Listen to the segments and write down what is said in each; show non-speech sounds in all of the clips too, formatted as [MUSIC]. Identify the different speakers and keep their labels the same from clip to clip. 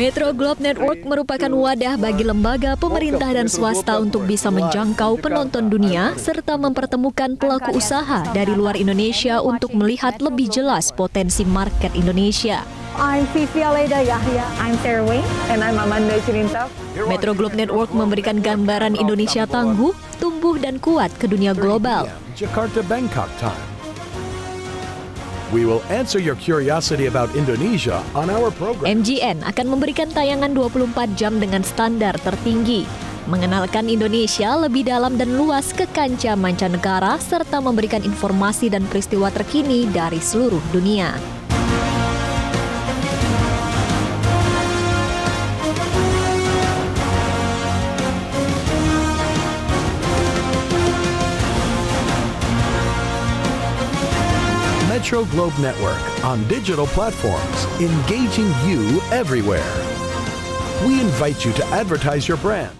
Speaker 1: Metro Globe Network merupakan wadah bagi lembaga pemerintah dan swasta untuk bisa menjangkau penonton dunia serta mempertemukan pelaku usaha dari luar Indonesia untuk melihat lebih jelas potensi market Indonesia. I'm Vivi Aleda Yahya. I'm Sarah Wayne. And I'm Amanda Cirinta. Metro Globe Network memberikan gambaran Indonesia tangguh, tumbuh, dan kuat ke dunia global.
Speaker 2: Jakarta Bangkok Time.
Speaker 1: We will answer your curiosity about Indonesia on our program. MGN akan memberikan tayangan 24 jam dengan standar tertinggi, mengenalkan Indonesia lebih dalam dan luas ke kancah mancanegara serta memberikan informasi dan peristiwa terkini dari seluruh dunia.
Speaker 2: Metro Globe Network on digital platforms, engaging you everywhere. We invite you to advertise your brand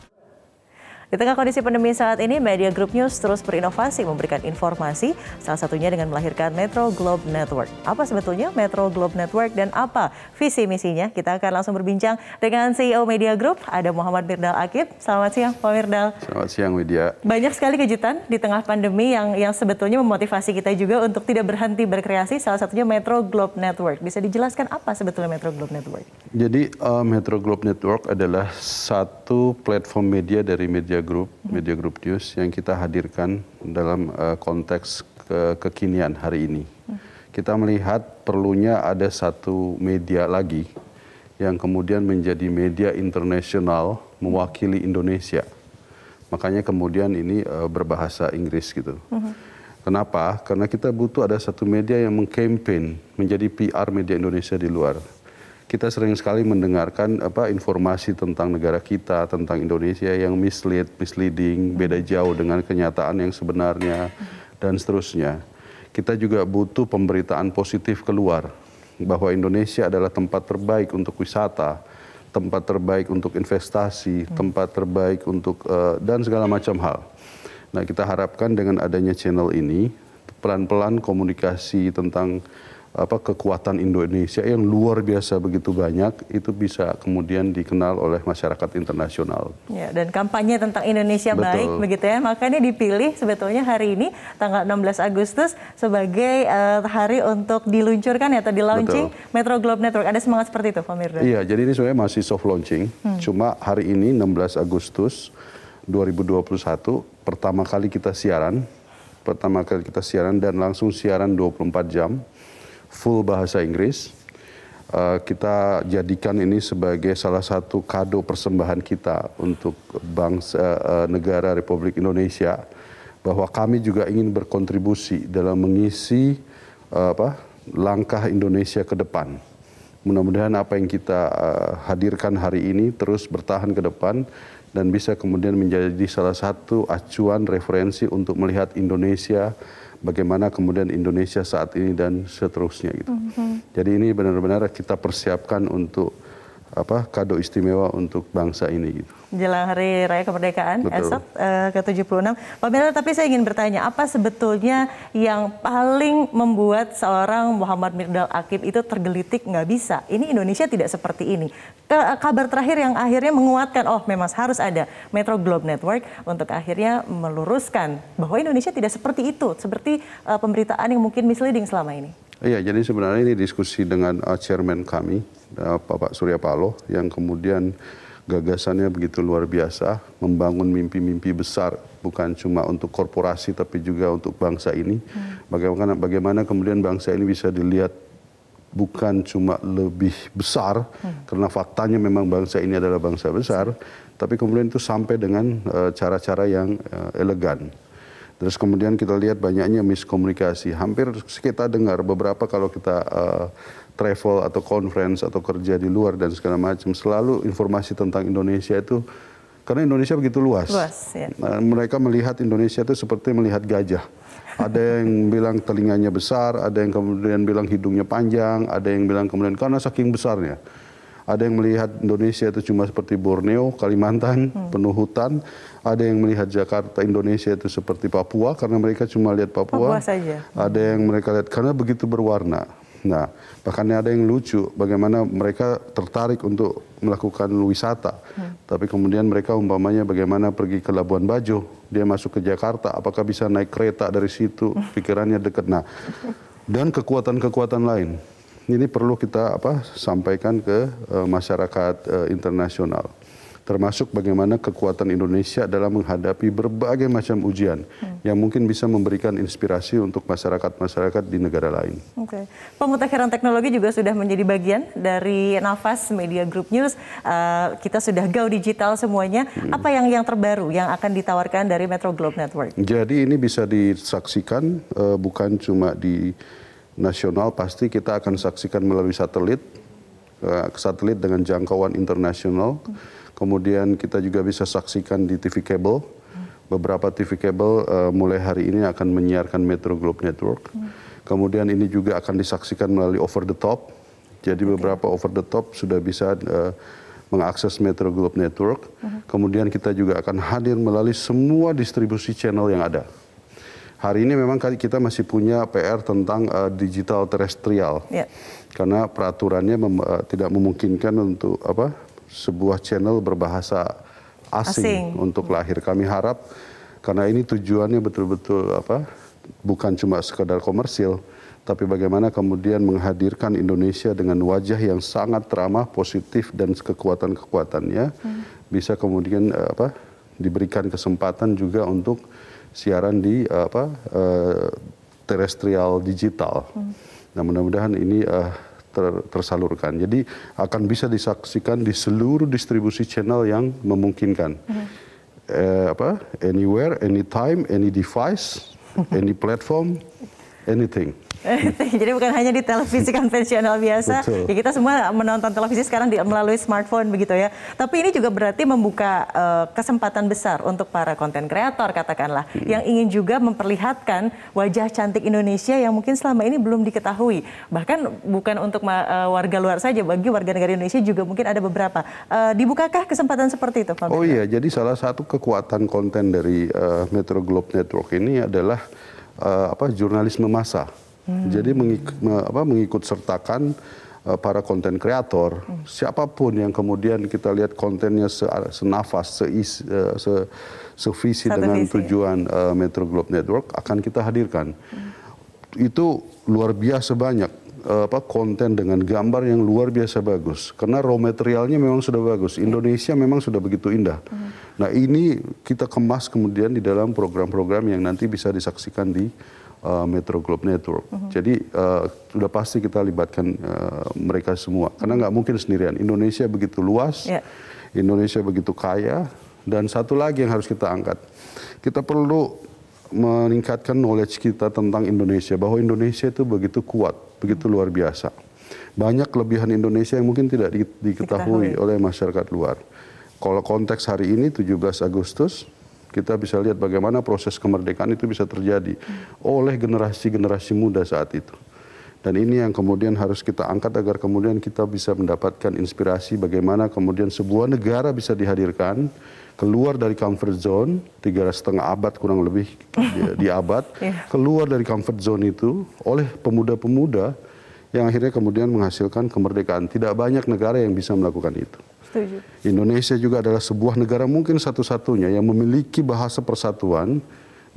Speaker 1: Di tengah kondisi pandemi saat ini, Media Group News terus berinovasi memberikan informasi, salah satunya dengan melahirkan Metro Globe Network. Apa sebetulnya Metro Globe Network dan apa visi misinya? Kita akan langsung berbincang dengan CEO Media Group, ada Muhammad Mirdal Akib. Selamat siang, Pak Mirdal.
Speaker 2: Selamat siang, Widya.
Speaker 1: Banyak sekali kejutan di tengah pandemi yang yang sebetulnya memotivasi kita juga untuk tidak berhenti berkreasi, salah satunya Metro Globe Network. Bisa dijelaskan apa sebetulnya Metro Globe Network?
Speaker 2: Jadi, uh, Metro Globe Network adalah satu platform media dari media media group, media group news yang kita hadirkan dalam uh, konteks ke kekinian hari ini. Kita melihat perlunya ada satu media lagi yang kemudian menjadi media internasional mewakili Indonesia. Makanya kemudian ini uh, berbahasa Inggris gitu. Kenapa? Karena kita butuh ada satu media yang mengkampanye menjadi PR media Indonesia di luar kita sering sekali mendengarkan apa informasi tentang negara kita, tentang Indonesia yang mislead, misleading, beda jauh dengan kenyataan yang sebenarnya dan seterusnya. Kita juga butuh pemberitaan positif keluar bahwa Indonesia adalah tempat terbaik untuk wisata, tempat terbaik untuk investasi, hmm. tempat terbaik untuk uh, dan segala macam hal. Nah, kita harapkan dengan adanya channel ini pelan-pelan komunikasi tentang apa kekuatan Indonesia yang luar biasa begitu banyak itu bisa kemudian dikenal oleh masyarakat internasional.
Speaker 1: Ya, dan kampanye tentang Indonesia Betul. baik begitu ya. Makanya dipilih sebetulnya hari ini tanggal 16 Agustus sebagai uh, hari untuk diluncurkan ya atau di launching Betul. Metro Globe Network. Ada semangat seperti itu, Pak Iya, jadi
Speaker 2: ini sebenarnya masih soft launching. Hmm. Cuma hari ini 16 Agustus 2021 pertama kali kita siaran, pertama kali kita siaran dan langsung siaran 24 jam full bahasa Inggris. Uh, kita jadikan ini sebagai salah satu kado persembahan kita untuk bangsa uh, negara Republik Indonesia bahwa kami juga ingin berkontribusi dalam mengisi uh, apa langkah Indonesia ke depan. Mudah-mudahan apa yang kita uh, hadirkan hari ini terus bertahan ke depan dan bisa kemudian menjadi salah satu acuan referensi untuk melihat Indonesia bagaimana kemudian Indonesia saat ini dan seterusnya gitu. Mm -hmm. Jadi ini benar-benar kita persiapkan untuk apa kado istimewa untuk bangsa ini gitu.
Speaker 1: Jelang hari raya kemerdekaan Betul. esok eh, ke-76. Pemirsa tapi saya ingin bertanya apa sebetulnya yang paling membuat seorang Muhammad Mirdal Akib itu tergelitik nggak bisa. Ini Indonesia tidak seperti ini. Ke, kabar terakhir yang akhirnya menguatkan oh memang harus ada Metro Globe Network untuk akhirnya meluruskan bahwa Indonesia tidak seperti itu, seperti eh, pemberitaan yang mungkin misleading selama ini.
Speaker 2: Iya, jadi sebenarnya ini diskusi dengan uh, chairman kami, uh, Bapak Surya Paloh, yang kemudian gagasannya begitu luar biasa, membangun mimpi-mimpi besar, bukan cuma untuk korporasi, tapi juga untuk bangsa ini. Hmm. Bagaimana, bagaimana kemudian bangsa ini bisa dilihat bukan cuma lebih besar hmm. karena faktanya memang bangsa ini adalah bangsa besar tapi kemudian itu sampai dengan uh, cara-cara uh, yang uh, elegan. Terus kemudian kita lihat banyaknya miskomunikasi. Hampir kita dengar beberapa kalau kita uh, travel atau conference atau kerja di luar dan segala macam selalu informasi tentang Indonesia itu karena Indonesia begitu luas. luas ya. nah, mereka melihat Indonesia itu seperti melihat gajah. Ada yang bilang telinganya besar, ada yang kemudian bilang hidungnya panjang, ada yang bilang kemudian karena saking besarnya. Ada yang melihat Indonesia itu cuma seperti Borneo, Kalimantan, hmm. penuh hutan. Ada yang melihat Jakarta, Indonesia itu seperti Papua karena mereka cuma lihat Papua. Papua saja. Ada yang mereka lihat karena begitu berwarna. Nah, bahkan ada yang lucu bagaimana mereka tertarik untuk melakukan wisata. Hmm. Tapi kemudian mereka umpamanya bagaimana pergi ke Labuan Bajo, dia masuk ke Jakarta, apakah bisa naik kereta dari situ? Hmm. Pikirannya dekat. Nah, dan kekuatan-kekuatan lain ini perlu kita apa sampaikan ke uh, masyarakat uh, internasional termasuk bagaimana kekuatan Indonesia dalam menghadapi berbagai macam ujian hmm. yang mungkin bisa memberikan inspirasi untuk masyarakat-masyarakat di negara lain.
Speaker 1: Oke, okay. pemutakhiran teknologi juga sudah menjadi bagian dari Nafas Media Group News. Uh, kita sudah go digital semuanya. Hmm. Apa yang yang terbaru yang akan ditawarkan dari Metro Globe Network?
Speaker 2: Jadi ini bisa disaksikan uh, bukan cuma di nasional pasti kita akan saksikan melalui satelit, eh, satelit dengan jangkauan internasional. Kemudian kita juga bisa saksikan di TV kabel. Beberapa TV kabel uh, eh, mulai hari ini akan menyiarkan Metro Globe Network. Kemudian ini juga akan disaksikan melalui over the top. Jadi beberapa over the top sudah bisa uh, mengakses Metro Globe Network. Kemudian kita juga akan hadir melalui semua distribusi channel yang ada. Hari ini memang kita masih punya PR tentang uh, digital terestrial. Yeah. Karena peraturannya mem, uh, tidak memungkinkan untuk apa sebuah channel berbahasa asing, asing. untuk lahir. Kami harap karena ini tujuannya betul-betul apa bukan cuma sekedar komersil tapi bagaimana kemudian menghadirkan Indonesia dengan wajah yang sangat ramah, positif dan kekuatan-kekuatannya hmm. bisa kemudian eh, apa diberikan kesempatan juga untuk siaran di eh, apa eh, terestrial digital. Hmm. Nah mudah-mudahan ini uh, ter, tersalurkan. Jadi akan bisa disaksikan di seluruh distribusi channel yang memungkinkan. Hmm. Uh, apa anywhere, anytime, any device, [LAUGHS] any platform, anything.
Speaker 1: [LAUGHS] Jadi bukan hanya di televisi konvensional biasa, ya kita semua menonton televisi sekarang di, melalui smartphone begitu ya. Tapi ini juga berarti membuka uh, kesempatan besar untuk para konten kreator katakanlah hmm. yang ingin juga memperlihatkan wajah cantik Indonesia yang mungkin selama ini belum diketahui. Bahkan bukan untuk uh, warga luar saja, bagi warga negara Indonesia juga mungkin ada beberapa. Uh, dibukakah kesempatan seperti itu, Pak? Oh
Speaker 2: iya, jadi salah satu kekuatan konten dari uh, Metro Globe Network ini adalah uh, apa jurnalisme massa. Hmm. Jadi mengik apa, mengikut sertakan uh, para konten kreator hmm. siapapun yang kemudian kita lihat kontennya se senafas, seis, uh, se sevisi Satu dengan visi. tujuan uh, Metro Globe Network akan kita hadirkan. Hmm. Itu luar biasa banyak apa konten dengan gambar yang luar biasa bagus karena raw materialnya memang sudah bagus Indonesia memang sudah begitu indah hmm. nah ini kita kemas kemudian di dalam program-program yang nanti bisa disaksikan di uh, Metro Globe Network. Mm -hmm. Jadi uh, sudah pasti kita libatkan uh, mereka semua karena nggak mungkin sendirian. Indonesia begitu luas, yeah. Indonesia begitu kaya, dan satu lagi yang harus kita angkat, kita perlu meningkatkan knowledge kita tentang Indonesia bahwa Indonesia itu begitu kuat, begitu mhm. luar biasa. Banyak kelebihan Indonesia yang mungkin tidak diketahui Diketahui. oleh masyarakat luar. Kalau konteks hari ini 17 Agustus, kita bisa lihat bagaimana proses kemerdekaan itu bisa terjadi oleh generasi-generasi muda saat itu. Dan ini yang kemudian harus kita angkat agar kemudian kita bisa mendapatkan inspirasi bagaimana kemudian sebuah negara bisa dihadirkan keluar dari comfort zone tiga setengah abad kurang lebih di, di abad [LAUGHS] iya. keluar dari comfort zone itu oleh pemuda-pemuda yang akhirnya kemudian menghasilkan kemerdekaan. Tidak banyak negara yang bisa melakukan itu. Setuju. Indonesia juga adalah sebuah negara mungkin satu-satunya yang memiliki bahasa persatuan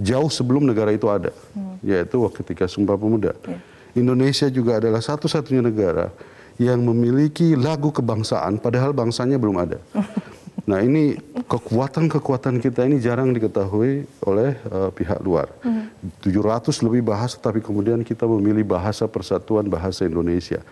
Speaker 2: jauh sebelum negara itu ada, hmm. yaitu ketika Sumpah Pemuda. Yeah. Indonesia juga adalah satu-satunya negara yang memiliki lagu kebangsaan, padahal bangsanya belum ada. [LAUGHS] nah ini kekuatan-kekuatan kita ini jarang diketahui oleh uh, pihak luar. Hmm. 700 lebih bahasa, tapi kemudian kita memilih bahasa persatuan bahasa Indonesia.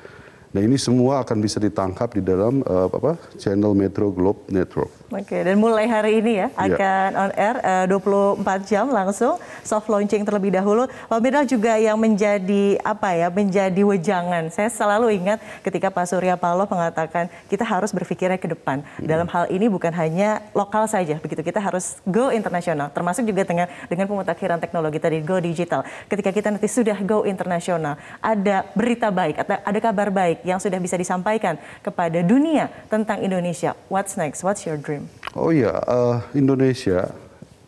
Speaker 2: Nah ini semua akan bisa ditangkap di dalam uh, apa channel Metro Globe Network.
Speaker 1: Oke, dan mulai hari ini ya iya. akan on air eh, uh, 24 jam langsung soft launching terlebih dahulu. Pak Mirna juga yang menjadi apa ya, menjadi wejangan. Saya selalu ingat ketika Pak Surya Paloh mengatakan kita harus berpikirnya ke depan. Mm. Dalam hal ini bukan hanya lokal saja, begitu kita harus go internasional. Termasuk juga dengan dengan pemutakhiran teknologi tadi go digital. Ketika kita nanti sudah go internasional, ada berita baik, ada, ada kabar baik yang sudah bisa disampaikan kepada dunia tentang Indonesia. What's next? What's your dream?
Speaker 2: Oh iya, uh, Indonesia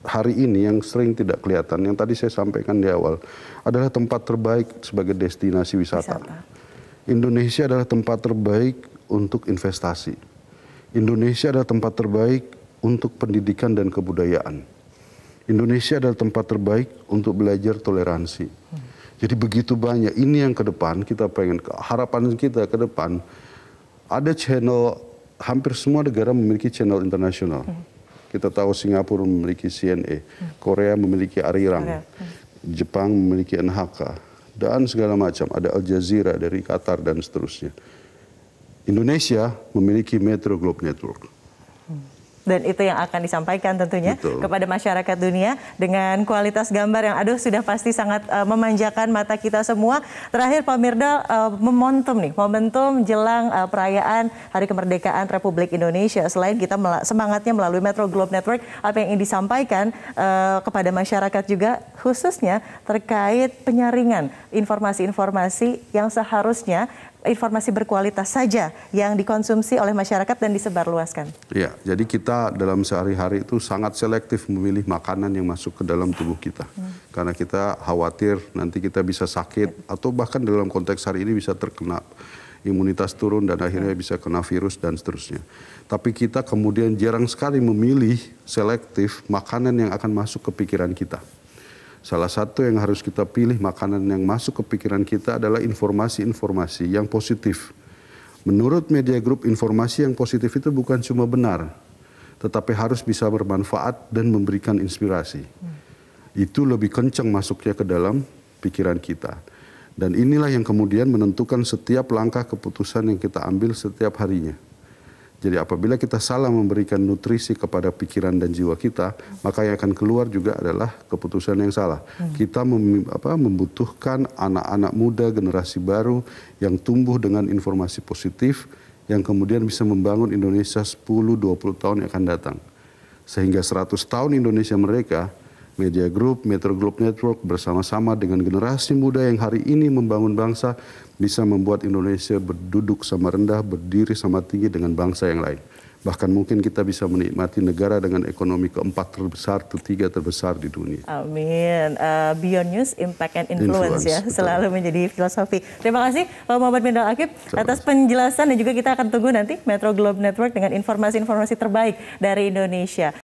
Speaker 2: hari ini yang sering tidak kelihatan, yang tadi saya sampaikan di awal, adalah tempat terbaik sebagai destinasi wisata. wisata. Indonesia adalah tempat terbaik untuk investasi. Indonesia adalah tempat terbaik untuk pendidikan dan kebudayaan. Indonesia adalah tempat terbaik untuk belajar toleransi. Jadi begitu banyak ini yang ke depan kita pengen harapan kita ke depan ada channel hampir semua negara memiliki channel internasional. Hmm. Kita tahu Singapura memiliki CNA, Korea memiliki Arirang, hmm. Jepang memiliki NHK, dan segala macam. Ada Al Jazeera dari Qatar dan seterusnya. Indonesia memiliki Metro Globe Network
Speaker 1: dan itu yang akan disampaikan tentunya Betul. kepada masyarakat dunia dengan kualitas gambar yang aduh sudah pasti sangat uh, memanjakan mata kita semua. Terakhir Pak Mirda uh, momentum nih, momentum jelang uh, perayaan Hari Kemerdekaan Republik Indonesia. Selain kita mel semangatnya melalui Metro Globe Network apa yang ingin disampaikan uh, kepada masyarakat juga khususnya terkait penyaringan informasi-informasi yang seharusnya informasi berkualitas saja yang dikonsumsi oleh masyarakat dan disebarluaskan.
Speaker 2: Iya, jadi kita dalam sehari-hari itu sangat selektif memilih makanan yang masuk ke dalam tubuh kita. Hmm. Karena kita khawatir nanti kita bisa sakit atau bahkan dalam konteks hari ini bisa terkena imunitas turun dan akhirnya bisa kena virus dan seterusnya. Tapi kita kemudian jarang sekali memilih selektif makanan yang akan masuk ke pikiran kita. Salah satu yang harus kita pilih makanan yang masuk ke pikiran kita adalah informasi-informasi yang positif. Menurut media grup, informasi yang positif itu bukan cuma benar, tetapi harus bisa bermanfaat dan memberikan inspirasi. Itu lebih kencang masuknya ke dalam pikiran kita. Dan inilah yang kemudian menentukan setiap langkah keputusan yang kita ambil setiap harinya. Jadi apabila kita salah memberikan nutrisi kepada pikiran dan jiwa kita, maka yang akan keluar juga adalah keputusan yang salah. Hmm. Kita mem, apa, membutuhkan anak-anak muda generasi baru yang tumbuh dengan informasi positif, yang kemudian bisa membangun Indonesia 10-20 tahun yang akan datang. Sehingga 100 tahun Indonesia mereka Media Group, Metro Group Network bersama-sama dengan generasi muda yang hari ini membangun bangsa bisa membuat Indonesia berduduk sama rendah, berdiri sama tinggi dengan bangsa yang lain. Bahkan mungkin kita bisa menikmati negara dengan ekonomi keempat terbesar, ketiga terbesar di dunia.
Speaker 1: Amin. Uh, beyond News, Impact and Influence, ya, influence ya, betul. selalu menjadi filosofi. Terima kasih Pak Muhammad Mindal Akib atas penjelasan dan juga kita akan tunggu nanti Metro Globe Network dengan informasi-informasi terbaik dari Indonesia.